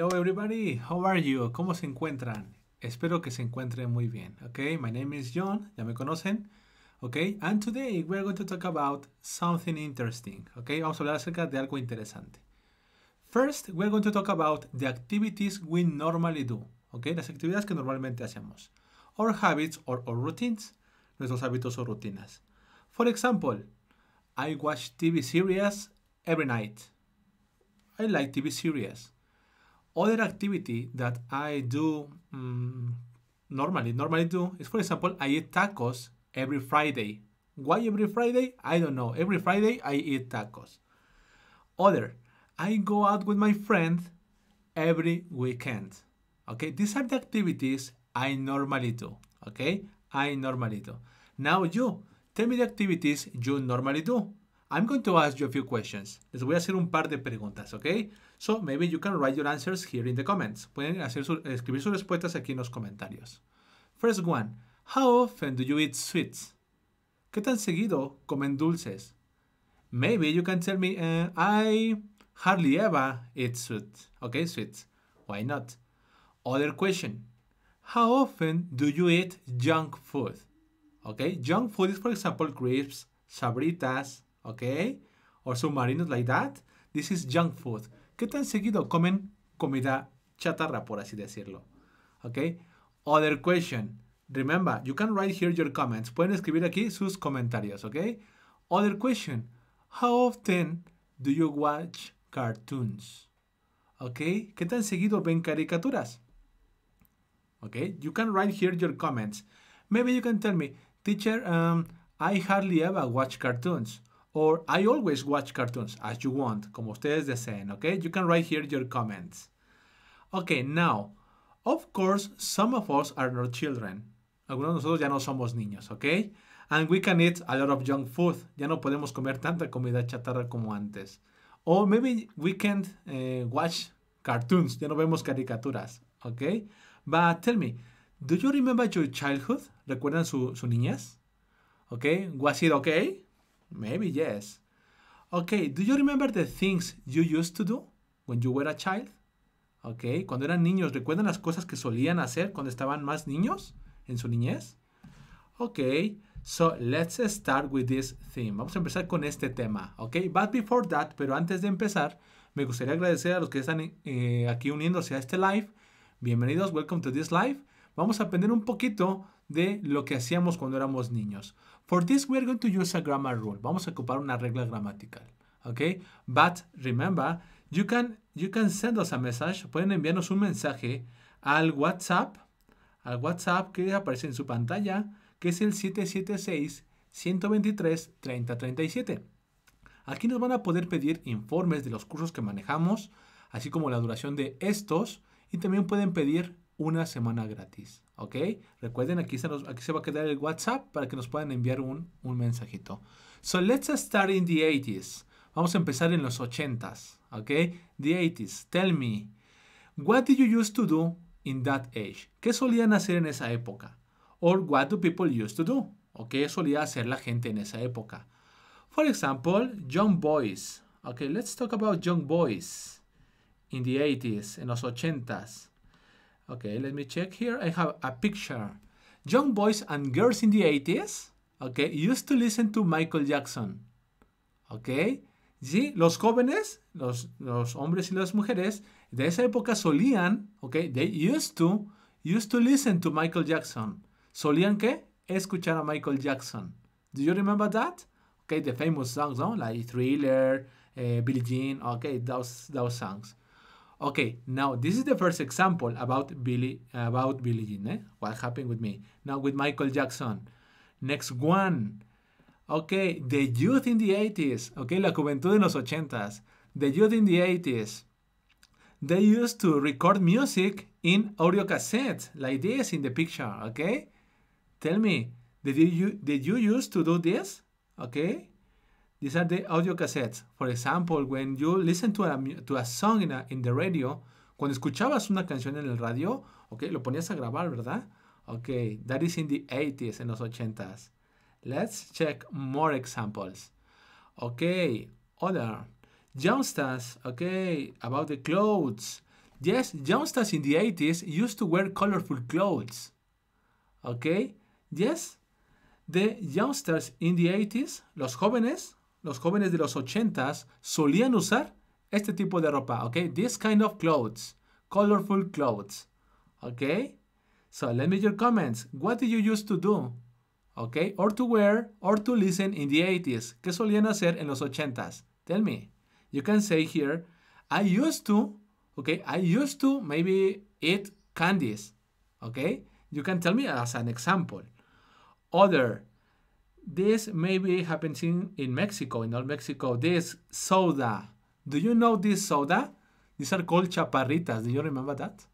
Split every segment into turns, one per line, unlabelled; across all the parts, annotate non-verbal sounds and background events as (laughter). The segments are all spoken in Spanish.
Hello everybody, how are you? ¿Cómo se encuentran? Espero que se encuentren muy bien. Okay, my name is John, ya me conocen. Okay, and today we are going to talk about something interesting. Okay, vamos a hablar acerca de algo interesante. First, we are going to talk about the activities we normally do. Okay, las actividades que normalmente hacemos. Our habits or our routines, nuestros hábitos o rutinas. For example, I watch TV series every night. I like TV series. Other activity that I do mm, normally, normally do is, for example, I eat tacos every Friday. Why every Friday? I don't know. Every Friday I eat tacos. Other, I go out with my friend every weekend. Okay, these are the activities I normally do. Okay, I normally do. Now you, tell me the activities you normally do. I'm going to ask you a few questions. Les voy a hacer un par de preguntas, ¿ok? So maybe you can write your answers here in the comments. Pueden escribir sus respuestas aquí en los comentarios. First one, how often do you eat sweets? ¿Qué tan seguido comen dulces? Maybe you can tell me, uh, I hardly ever eat sweets. Okay, sweets. Why not? Other question, how often do you eat junk food? Ok, junk food is, for example, crisps, sabritas, okay? Or submarinos like that. This is junk food. ¿Qué tan seguido comen comida chatarra, por así decirlo? Okay? Other question. Remember, you can write here your comments. Pueden escribir aquí sus comentarios, okay? Other question. How often do you watch cartoons? Okay? ¿Qué tan seguido ven caricaturas? Okay? You can write here your comments. Maybe you can tell me, teacher, um, I hardly ever watch cartoons or I always watch cartoons as you want, como ustedes deseen, okay? You can write here your comments. Okay, now, of course, some of us are not children. Algunos de nosotros ya no somos niños, okay? And we can eat a lot of junk food. Ya no podemos comer tanta comida chatarra como antes. Or maybe we can't eh, watch cartoons. Ya no vemos caricaturas, okay? But tell me, do you remember your childhood? ¿Recuerdan su, su niñez? Okay, was it okay? Maybe yes. Okay, do you remember the things you used to do when you were a child? Okay, cuando eran niños, ¿recuerdan las cosas que solían hacer cuando estaban más niños en su niñez? Okay, so let's start with this theme. Vamos a empezar con este tema, okay? But before that, pero antes de empezar, me gustaría agradecer a los que están eh, aquí uniéndose a este live. Bienvenidos, welcome to this live. Vamos a aprender un poquito de lo que hacíamos cuando éramos niños. For this, we are going to use a grammar rule. Vamos a ocupar una regla gramatical. Okay? But remember, you can, you can send us a message. Pueden enviarnos un mensaje al WhatsApp, al WhatsApp que aparece en su pantalla, que es el 776-123-3037. Aquí nos van a poder pedir informes de los cursos que manejamos, así como la duración de estos, y también pueden pedir una semana gratis, ¿ok? Recuerden, aquí se, va a quedar el WhatsApp para que nos puedan enviar un, mensajito. So let's start in the 80s. Vamos a empezar en los 80s, ¿ok? The 80s. Tell me, what did you used to do in that age? ¿Qué solían hacer en esa época? Or what do people used to do? ¿O qué solía hacer la gente en esa época? For example, young boys. Okay, let's talk about young boys in the 80s, en los 80s. Okay, let me check here. I have a picture. Young boys and girls in the 80s, okay, used to listen to Michael Jackson. Okay, sí, los jóvenes, los, los hombres y las mujeres de esa época solían, okay, they used to, used to listen to Michael Jackson. ¿Solían qué? Escuchar a Michael Jackson. Do you remember that? Okay, the famous songs, no? like Thriller, uh, Billie Jean, okay, those, those songs. Okay, now this is the first example about Billy about Billie Jean. Eh? What happened with me? Now with Michael Jackson. Next one. Okay, the youth in the 80s. Okay, la juventud en los 80s. The youth in the 80s. They used to record music in audio cassettes, like this in the picture. Okay, tell me, did you did you used to do this? Okay, These are the audio cassettes. For example, when you listen to a, song in, the radio, cuando escuchabas una canción en el radio, ok, lo ponías a grabar, ¿verdad? Ok, that is in the 80s, en los 80s. Let's check more examples. Ok, other. Youngsters, ok, about the clothes. Yes, youngsters in the 80s used to wear colorful clothes. Ok, yes, the youngsters in the 80s, los jóvenes, los jóvenes de los 80s solían usar este tipo de ropa, okay? This kind of clothes, colorful clothes, okay? So let me your comments. What did you used to do? Okay, or to wear, or to listen in the 80s. ¿Qué solían hacer en los 80s? Tell me. You can say here, I used to, okay, I used to maybe eat candies. Okay, you can tell me as an example. Other, this maybe happens in, in Mexico, in all Mexico. This soda. Do you know this soda? These are called chaparritas. Do you remember that?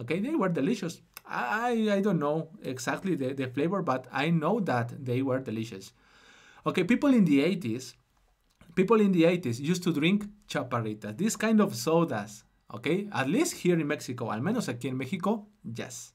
Okay, they were delicious. I, I don't know exactly the, the flavor, but I know that they were delicious. Okay, people in the 80s, people in the 80s used to drink chaparritas, This kind of sodas. Okay, at least here in Mexico, al menos aquí en México, yes.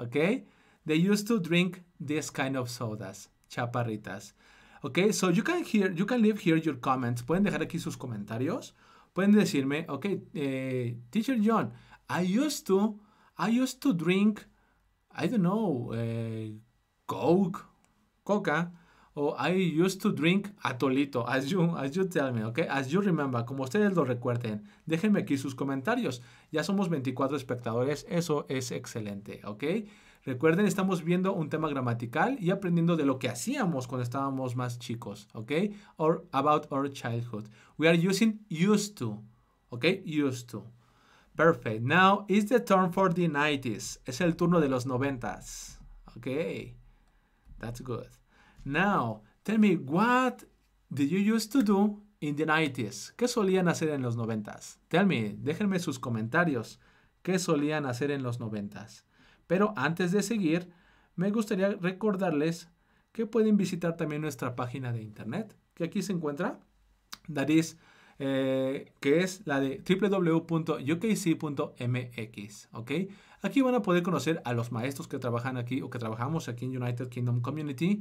Okay, they used to drink this kind of sodas. chaparritas. Ok, so you can hear, you can leave here your comments. Pueden dejar aquí sus comentarios. Pueden decirme, ok, eh, teacher John, I used to, I used to drink, I don't know, eh, Coke, Coca, o I used to drink atolito, as you, as you tell me, ok, as you remember, como ustedes lo recuerden. Déjenme aquí sus comentarios. Ya somos 24 espectadores, eso es excelente, ok. Recuerden, estamos viendo un tema gramatical y aprendiendo de lo que hacíamos cuando estábamos más chicos, ¿ok? Or about our childhood. We are using used to, ¿ok? Used to. Perfect. Now it's the turn for the 90s. Es el turno de los 90s, Ok. That's good. Now, tell me what did you used to do in the 90s? ¿Qué solían hacer en los 90s? Tell me, déjenme sus comentarios. ¿Qué solían hacer en los 90s? Pero antes de seguir, me gustaría recordarles que pueden visitar también nuestra página de internet, que aquí se encuentra, Daris, eh, que es la de www.ukc.mx, Aquí van a poder conocer a los maestros que trabajan aquí o que trabajamos aquí en United Kingdom Community.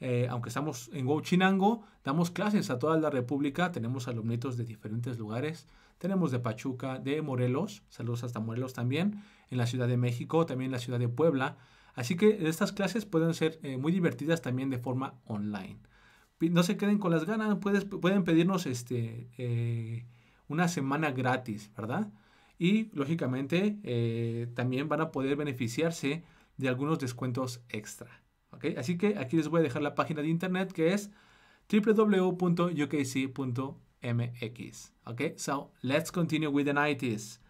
Eh, aunque estamos en Huachinango, damos clases a toda la República, tenemos alumnitos de diferentes lugares, tenemos de Pachuca, de Morelos, saludos hasta Morelos también, en la Ciudad de México, también en la Ciudad de Puebla. Así que estas clases pueden ser eh, muy divertidas también de forma online. No se queden con las ganas, pueden pedirnos este, eh, una semana gratis, ¿verdad? Y lógicamente eh, también van a poder beneficiarse de algunos descuentos extra. Así que aquí les voy a dejar la página de internet que es www.ukc.mx. Okay, so let's continue with the 90s.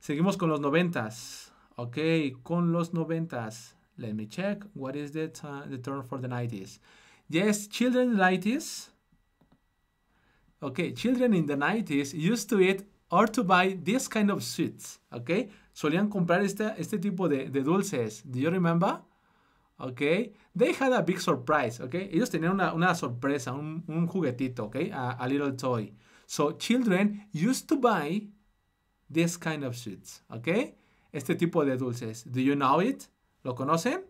Seguimos con los noventas. Ok, con los noventas. Let me check. What is the, the term for the 90s? Yes, children in the 90s. Okay, children in the 90s used to eat or to buy this kind of sweets. Okay, solían comprar este, este tipo de, dulces. Do you remember? Okay, they had a big surprise. Okay, ellos tenían una, sorpresa, un, juguetito. ¿ok? a, a little toy. So children used to buy This kind of sweets, okay? Este tipo de dulces. Do you know it? ¿Lo conocen?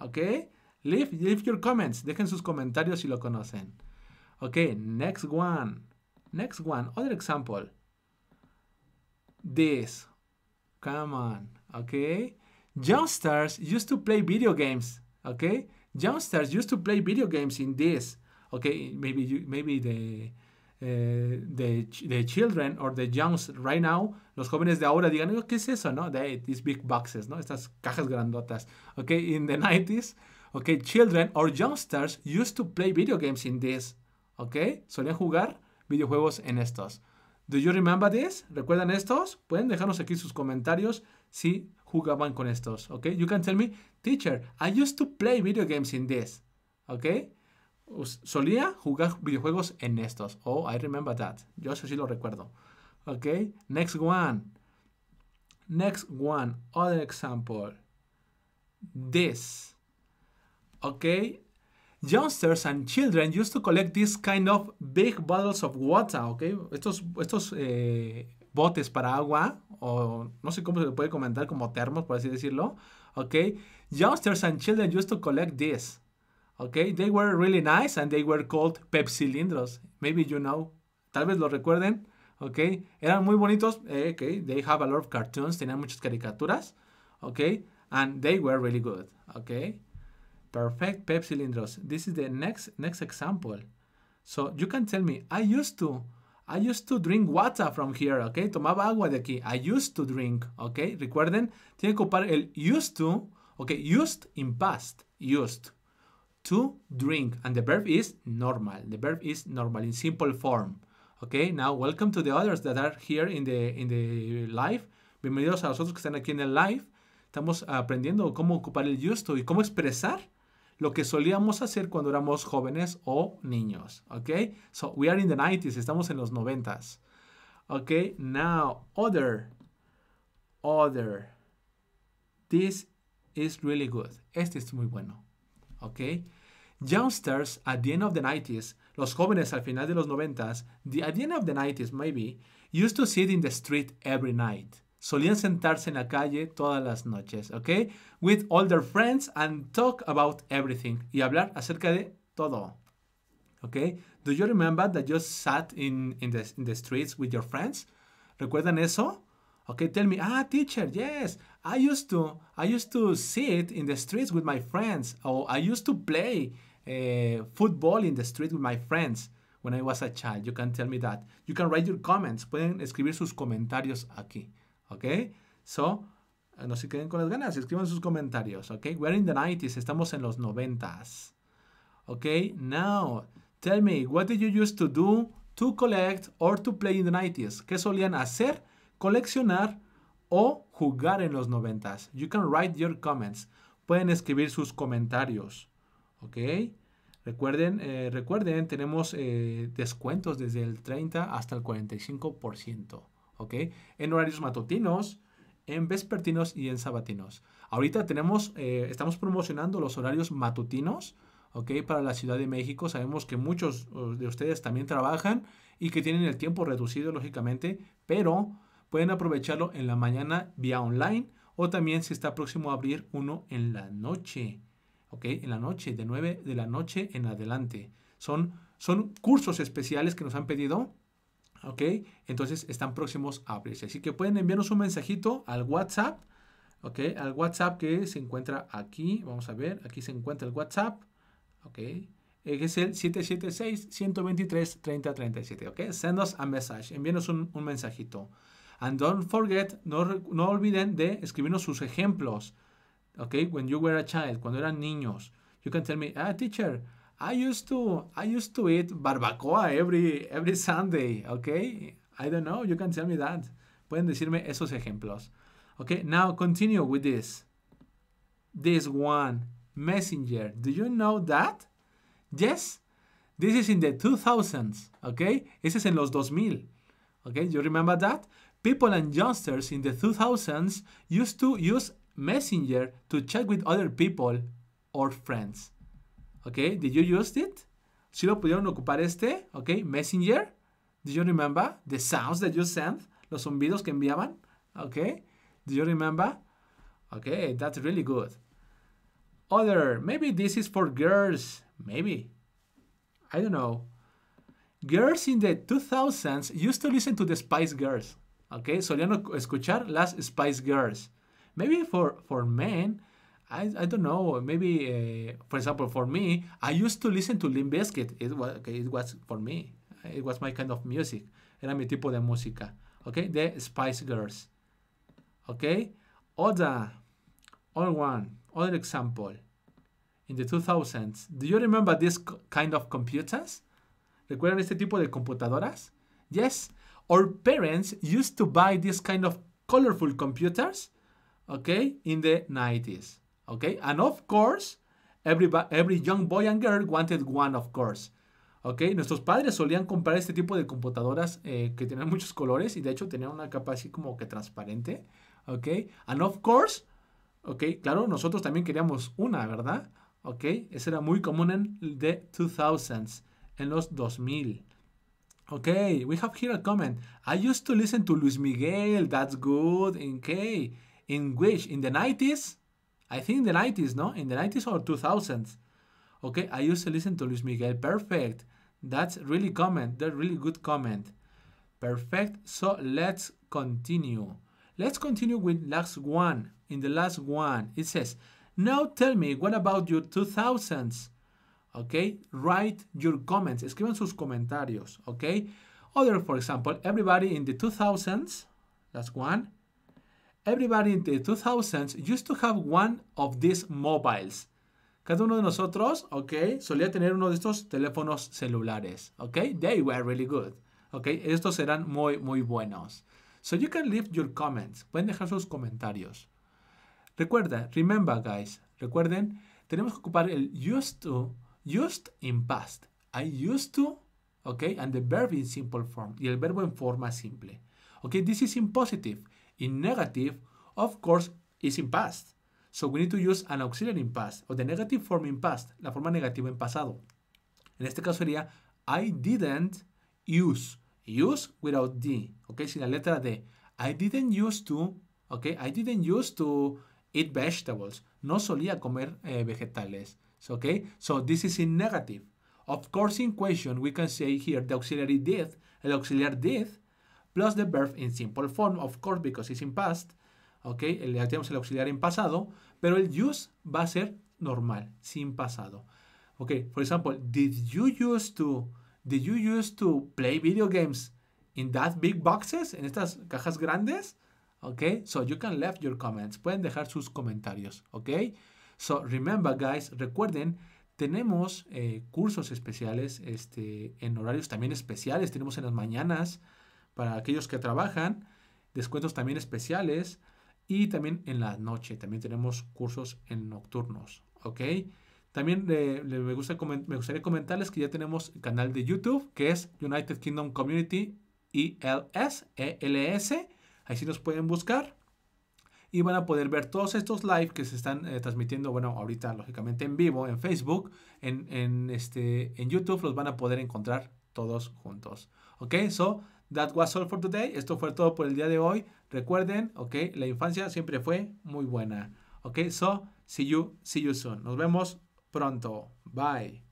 Okay? Leave, leave your comments. Dejen sus comentarios si lo conocen. Okay, next one. Next one, other example. This. Come on, okay? Youngsters used to play video games, okay? Youngsters used to play video games in this. Okay, maybe you, maybe the Eh, de the, children or the youngs right now, los jóvenes de ahora digan, ¿qué es eso, no? these big boxes, ¿no? Estas cajas grandotas. Ok, in the 90s, (laughs) ok, children or youngsters used to play video games in this. Ok, solían jugar videojuegos en estos. Do you remember this? ¿Recuerdan estos? Pueden dejarnos aquí sus comentarios si jugaban con estos, ¿ok? You can tell me, teacher, I used to play video games in this, ¿ok? solía jugar videojuegos en estos. Oh, I remember that. Yo eso sí lo recuerdo. Ok, next one. Next one, other example. This. Ok, youngsters and children used to collect this kind of big bottles of water. Ok, estos, eh, botes para agua, o no sé cómo se puede comentar, como termos, por así decirlo. Ok, youngsters and children used to collect this. Okay, they were really nice and they were called Pep Cilindros. Maybe you know, tal vez lo recuerden. Okay, eran muy bonitos. Eh, okay, they have a lot of cartoons, tenían muchas caricaturas. Okay, and they were really good. Okay, perfect Pep Cilindros. This is the next next example. So you can tell me, I used to, I used to drink water from here, okay? Tomaba agua de aquí. I used to drink, okay? Recuerden, tiene que ocupar el used to, okay? Used in past, used, to drink. And the verb is normal. The verb is normal in simple form. Okay, now welcome to the others that are here in the, in the live. Bienvenidos a los otros que están aquí en el live. Estamos aprendiendo cómo ocupar el justo y cómo expresar lo que solíamos hacer cuando éramos jóvenes o niños. Okay, so we are in the 90s, estamos en los 90s. Okay, now other, other. This is really good. Este es muy bueno. Okay. Youngsters at the end of the 90s, los jóvenes al final de los 90s, the, at the end of the 90s maybe, used to sit in the street every night. Solían sentarse en la calle todas las noches, ¿ok? With all their friends and talk about everything. Y hablar acerca de todo. ¿Ok? Do you remember that you sat in, in, the, in the streets with your friends? ¿Recuerdan eso? Okay, tell me, ah, teacher, yes, I used to, I used to sit in the streets with my friends, or I used to play Eh, football in the street with my friends when I was a child. You can tell me that. You can write your comments. Pueden escribir sus comentarios aquí. ¿Ok? So, eh, no se queden con las ganas. Escriban sus comentarios. ¿Ok? We're in the 90s. Estamos en los 90s. ¿Ok? Now, tell me, what did you used to do to collect or to play in the 90s? ¿Qué solían hacer? Coleccionar o jugar en los 90s. You can write your comments. Pueden escribir sus comentarios. ¿Ok? Recuerden, eh, recuerden, tenemos eh, descuentos desde el 30 hasta el 45%, ¿ok? En horarios matutinos, en vespertinos y en sabatinos. Ahorita tenemos, eh, estamos promocionando los horarios matutinos, ¿ok? Para la Ciudad de México. Sabemos que muchos de ustedes también trabajan y que tienen el tiempo reducido, lógicamente, pero pueden aprovecharlo en la mañana vía online o también si está próximo a abrir uno en la noche. ¿ok? En la noche, de 9 de la noche en adelante. Son, son cursos especiales que nos han pedido, ¿ok? Entonces están próximos a abrirse. Así que pueden enviarnos un mensajito al WhatsApp, ¿ok? Al WhatsApp que se encuentra aquí, vamos a ver, aquí se encuentra el WhatsApp, ¿ok? Es el 776-123-3037, ¿ok? Send us a message, envíenos un, mensajito. And don't forget, no, no olviden de escribirnos sus ejemplos, okay, when you were a child, cuando eran niños, you can tell me, ah, teacher, I used to, I used to eat barbacoa every, every Sunday, okay? I don't know, you can tell me that. Pueden decirme esos ejemplos. Okay, now continue with this. This one, Messenger. Do you know that? Yes, this is in the 2000s, okay? This is en los 2000, okay? You remember that? People and youngsters in the 2000s used to use Messenger to chat with other people or friends. Okay, did you use it? Si lo pudieron ocupar este, okay, Messenger. Did you remember the sounds that you sent? Los zumbidos que enviaban, okay? Do you remember? Okay, that's really good. Other, maybe this is for girls, maybe. I don't know. Girls in the 2000s used to listen to the Spice Girls, okay? Solían escuchar las Spice Girls. Maybe for, for men, I, I don't know. Maybe, uh, for example, for me, I used to listen to Limp Bizkit. It was, okay, it was for me. It was my kind of music. Era mi tipo de música. Okay, the Spice Girls. Okay, other, other one, other example. In the 2000s, do you remember this kind of computers? ¿Recuerdan este tipo de computadoras? Yes, our parents used to buy this kind of colorful computers okay, in the 90s, okay? And of course, every, every young boy and girl wanted one, of course. Okay. Nuestros padres solían comprar este tipo de computadoras eh, que tenían muchos colores y de hecho tenían una capa así como que transparente. ¿ok? And of course, ¿ok? Claro, nosotros también queríamos una, ¿verdad? ¿Ok? Eso era muy común en the 2000s, en los 2000. ¿Ok? We have here a comment. I used to listen to Luis Miguel, that's good, okay. in which in the 90s, I think in the 90s, no? In the 90s or 2000s. Okay, I used to listen to Luis Miguel. Perfect. That's really comment. That's really good comment. Perfect. So let's continue. Let's continue with last one. In the last one, it says, now tell me, what about your 2000s? Okay, write your comments. Escriban sus comentarios, okay? Other, for example, everybody in the 2000s, Last one. Everybody in the 2000s used to have one of these mobiles. Cada uno de nosotros, ok, solía tener uno de estos teléfonos celulares, ok. They were really good, ok. Estos eran muy, muy buenos. So you can leave your comments. Pueden dejar sus comentarios. Recuerda, remember guys, recuerden, tenemos que ocupar el used to, used in past. I used to, ok, and the verb in simple form. Y el verbo en forma simple. Ok, this is in positive. In negative, of course, is in past. So we need to use an auxiliary in past, or the negative form in past, la forma negativa en pasado. En este caso sería, I didn't use. Use without D, ok, sin la letra D. I didn't use to, ok, I didn't use to eat vegetables. No solía comer eh, vegetales, so, ok. So this is in negative. Of course, in question, we can say here the auxiliary did, the auxiliary did plus the verb in simple form, of course, because it's in past. ¿Ok? Ya tenemos el auxiliar en pasado, pero el use va a ser normal, sin pasado. ¿Ok? For example, did you use to, did you use to play video games in that big boxes, en estas cajas grandes? ¿Ok? So you can leave your comments. Pueden dejar sus comentarios. ¿Ok? So remember, guys, recuerden tenemos eh, cursos especiales este, en horarios también especiales, tenemos en las mañanas, para aquellos que trabajan, descuentos también especiales y también en la noche. También tenemos cursos en nocturnos, ¿ok? También eh, me, gustaría comentarles que ya tenemos canal de YouTube que es United Kingdom Community ELS, ELS. Ahí sí nos pueden buscar y van a poder ver todos estos live que se están eh, transmitiendo, bueno, ahorita lógicamente en vivo, en Facebook, en, en, este, en YouTube, los van a poder encontrar todos juntos. Ok, so that was all for today. Esto fue todo por el día de hoy. Recuerden, ok, la infancia siempre fue muy buena. Ok, so see you, see you soon. Nos vemos pronto. Bye.